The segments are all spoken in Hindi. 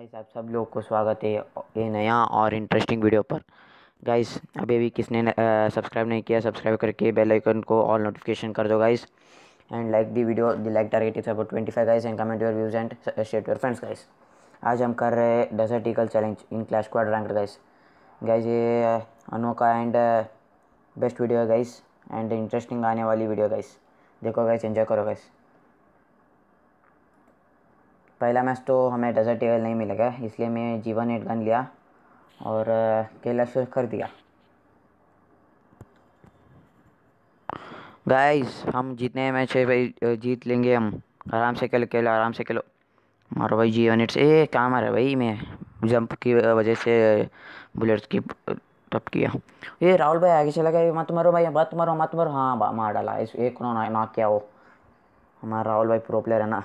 गाइस आप सब लोग को स्वागत है ये नया और इंटरेस्टिंग वीडियो पर गाइस अभी भी किसने सब्सक्राइब नहीं किया सब्सक्राइब करके बेल आइकन को ऑल नोटिफिकेशन कर दो guys and like the video the like target is about twenty five guys and comment your views and share your friends guys आज हम कर रहे हैं this challenge in clash squad rank guys guys ये अनोखा एंड बेस्ट वीडियो है गाइस एंड इंटरेस्टिंग आने वाली वीडियो गाइस देखो गाइस एंजॉय करो गाइस पहला मैच तो हमें डेजर्ट टेबल नहीं मिल गया इसलिए मैं जीवन एट गन लिया और केला शुरू कर दिया गाइस हम जितने मैच है भाई जीत लेंगे हम आराम से खेलो खेलो आराम से खेलो मारो भाई जी यूनिट से ए काम आ रहा है भाई मैं जंप की वजह से बुलेट्स की टप किया ये राहुल भाई आगे चला गया मत मारो भाई मत मारो मत मारो हाँ मार डाला इस एक उन्होंने ना किया वो हमारा राहुल भाई प्रो प्लेयर है ना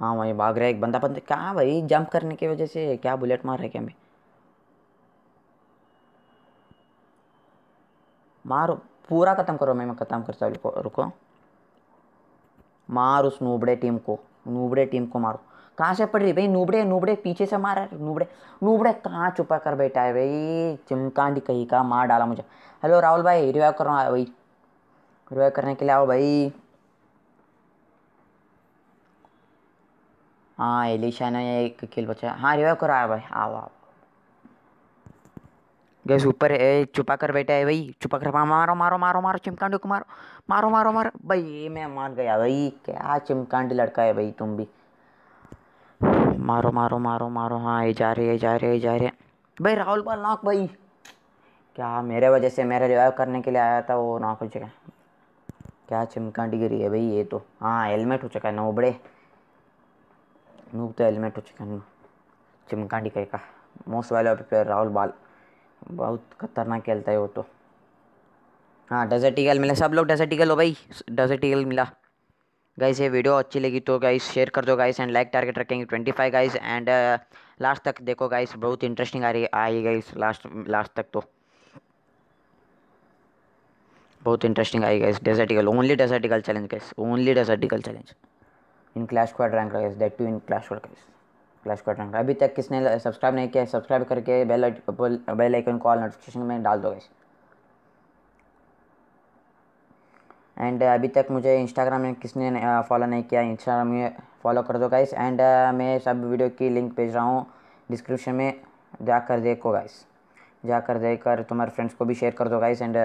हाँ वहीं भाग रहा है एक बंदा बंदे कहाँ भाई जंप करने की वजह से क्या बुलेट मार रहे क्या मैं मारो पूरा ख़त्म करो मैं मैं ख़त्म करता हूँ रुको मार उस नूबड़े टीम को नूबड़े टीम को मारो कहाँ से पड़ रही भाई नूबड़े नूबड़े पीछे से मारा नूबड़े नूबड़े कहाँ छुपा कर बैठा है भाई चिमकांडी कहीं का मार डाला मुझे हेलो राहुल भाई रिवाइव करो भाई रिवाइव करने के लिए आओ भाई हाँ एलिशा ने एक किल बचा हाँ रिवाइव कराया भाई आओ आओ गैस ऊपर ए छुपा कर बैठा है भाई छुपा कर मारो मारो मारो मारो चिमकांडी को मारो मारो मारो मारो भाई ये मैं मार गया भाई क्या चिमकांडी लड़का है भाई तुम भी मारो मारो मारो मारो हाँ ये जा रहे ये जा रहे ये जा रहे भाई राहुल बाल नाक भाई क्या मेरे वजह से मेरा रिवाइव करने के लिए आया था वो नाक हो चुका क्या चिमकांडी गिरी है भाई ये तो हाँ हेलमेट हो चुका है नोबड़े move the element to chicken चिमकांडी करेगा मोस्ट वाले प्लेयर राहुल बाल बहुत खतरनाक खेलता है वो तो हाँ डेजर्ट ईगल मिला सब लोग डेजर्ट ईगल हो भाई डेजर्ट ईगल मिला गाइस ये वीडियो अच्छी लगी तो गाइस शेयर कर दो गाइस एंड लाइक टारगेट रखेंगे twenty five guys and last तक देखो गाइस बहुत इंटरेस्टिंग आ रही आई गाइस लास्ट लास्ट तक तो बहुत इंटरेस्टिंग आई guys desert eagle only desert eagle challenge guys only desert eagle challenge in clash squad rank रहा that too in clash clash squad rank अभी तक किसने सब्सक्राइब नहीं किया सब्सक्राइब करके bell bell icon call notification में डाल दो गैस एंड uh, अभी तक मुझे इंस्टाग्राम में किसने फॉलो uh, नहीं किया इंस्टाग्राम में फॉलो कर दो गाइस एंड uh, मैं सब वीडियो की लिंक भेज रहा हूँ डिस्क्रिप्शन में जाकर देखो गाइस जाकर देखकर तुम्हारे फ्रेंड्स को भी शेयर कर दो guys and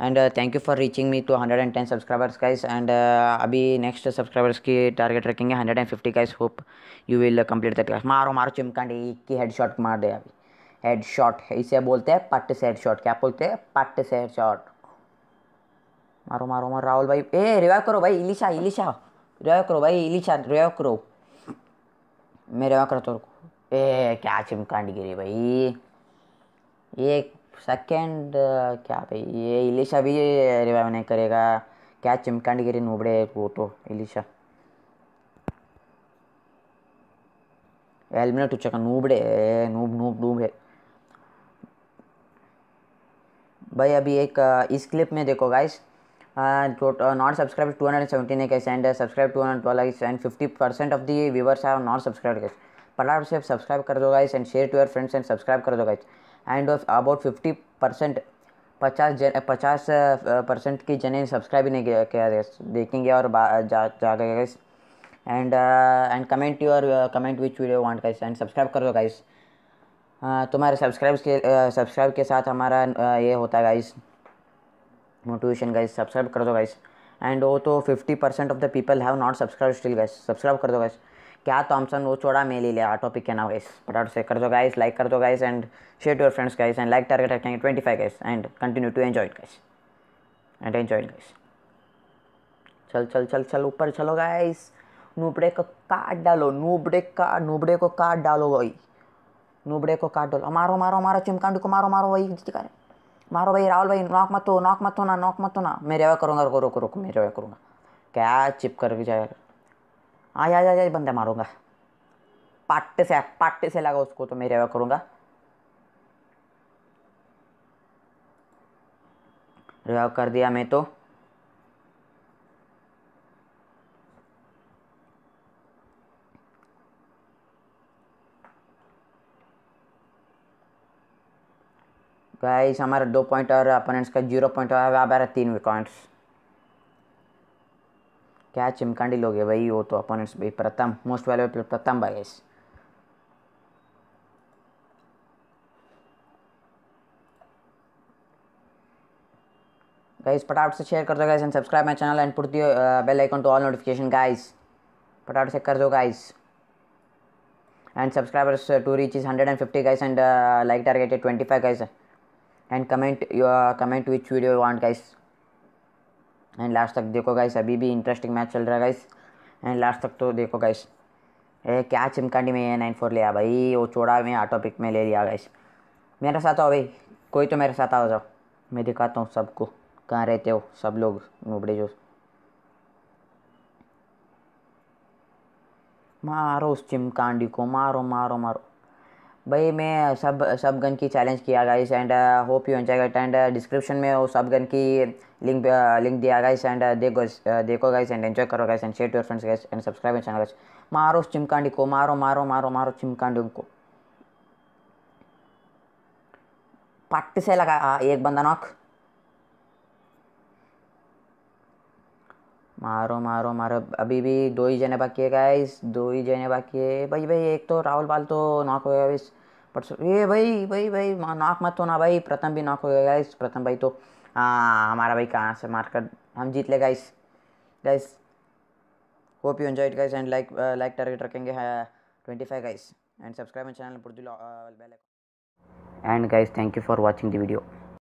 and thank you for reaching me to hundred and ten subscribers guys and अभी नेक्स्ट सब्सक्राइबर्स की टारगेट रखेंगे hundred and fifty guys hope you will complete that guys मारो मारो चिमकांड एक ही हेड शॉट मार दे अभी हेड शॉट इसे बोलते हैं पट्ट से हेड शॉट क्या बोलते हैं पट्ट से हेड शॉट मारो मारो मारो राहुल भाई ए रिवाइव करो भाई इलिशा इलिशा रिवाइव करो भाई इलिशा रिवाइव करो मैं रिवाइव करता हूँ ए क्या चिमकांड गिरी भाई ये सेकेंड uh, क्या भाई ये इलिशा भी रिवाइव नहीं करेगा क्या गिरी नोबड़े वो तो इलिशा एलिमिनेट हो का नूबड़े नूब नूब नूब है भाई अभी एक uh, इस क्लिप में देखो guys not subscribe to hundred seventy ने कैसे and subscribe to hundred twelve and fifty percent of the viewers are not subscribe कैसे पढ़ा से सब्सक्राइब कर दो guys and share to your friends and subscribe कर दो guys and about fifty percent पचास जन पचास परसेंट की जने सब्सक्राइब ही नहीं किया देखेंगे और जाकर guys and and comment your comment which video want guys and subscribe कर दो गाइस तुम्हारे सब्सक्राइब के सब्सक्राइब के साथ हमारा ये होता है गाइस मोटिवेशन गाइस सब्सक्राइब कर दो गाइस एंड वो तो fifty percent of the people have not subscribe still guys subscribe कर दो गाइस क्या थॉम्सन वो छोड़ा मैं ले लिया टॉपिक के ना गाइस फटाफट से कर दो गाइस लाइक कर दो guys and share to your friends guys and like target रखेंगे twenty five guys and continue to enjoy guys and enjoy guys चल चल चल चल ऊपर चलो गाइस नूबड़े को काट डालो नूबड़े का नूबड़े को काट डालो भाई नूबड़े को काट डालो मारो मारो मारो चिमकांडी को मारो मारो भाई करें मारो भाई राहुल भाई नॉक मत हो नॉक मत हो ना नॉक मत हो ना मैं रेवा करूँगा रुको रुको रुको मैं रेवा करूँगा क्या चिप कर जाएगा आज आज आज बंदा मारूंगा पट्टे से पाट्टे से लगा उसको तो मेरे करूँगा रिवाइव कर दिया मैं तो गाइस हमारा दो पॉइंट और अपोनेंट्स का जीरो पॉइंट और अब आ रहा है तीन पॉइंट्स क्या चिमकांडी लोग है भाई वो तो अपोनेंट्स भाई प्रथम मोस्ट वैल्यूएबल प्रथम भाई गाइस फटाफट से शेयर कर दो guys and subscribe my channel and put दियो bell icon to all notification guys फटाफट से कर दो guys and subscribers to reach is 150 guys and like target targeted 25 guys and comment uh, uh, your comment comment video video you want and last तक देखो गाइस अभी भी इंटरेस्टिंग मैच चल रहा है गाइस एंड लास्ट तक तो देखो गाइस ए क्या चिमकांडी में ए नाइन फोर लिया भाई वो चौड़ा में आटो पिक में ले लिया गाइस मेरे साथ आओ भाई कोई तो मेरे साथ आ जाओ मैं दिखाता हूँ सबको कहाँ रहते हो सब लोग नुबड़े जो मारो उस चिमकांडी को मारो मारो मारो भाई मैं सब सब गन की चैलेंज किया guys and hope you enjoy it and description में वो सब गन की लिंक लिंक uh, दिया गाइस एंड uh, देखो uh, देखो गाइस एंड एंजॉय करो guys and share to your friends guys and subscribe and channel मारो चिमकांडी को मारो मारो मारो मारो चिमकांडी को पट से लगा एक बंदा नॉक मारो मारो मारो अभी भी दो ही जने बाकी है गाइस दो ही जने बाकी है भाई भाई एक तो राहुल बाल तो नॉक हो गया बट ये भाई भाई भाई नाक मत होना भाई प्रथम भी नॉक हो गया गाइस प्रथम भाई तो हाँ हमारा भाई कहाँ से मारकर हम जीत ले guys guys hope you enjoy guys and like like target रखेंगे twenty five guys and subscribe my channel and guys thank you for watching the video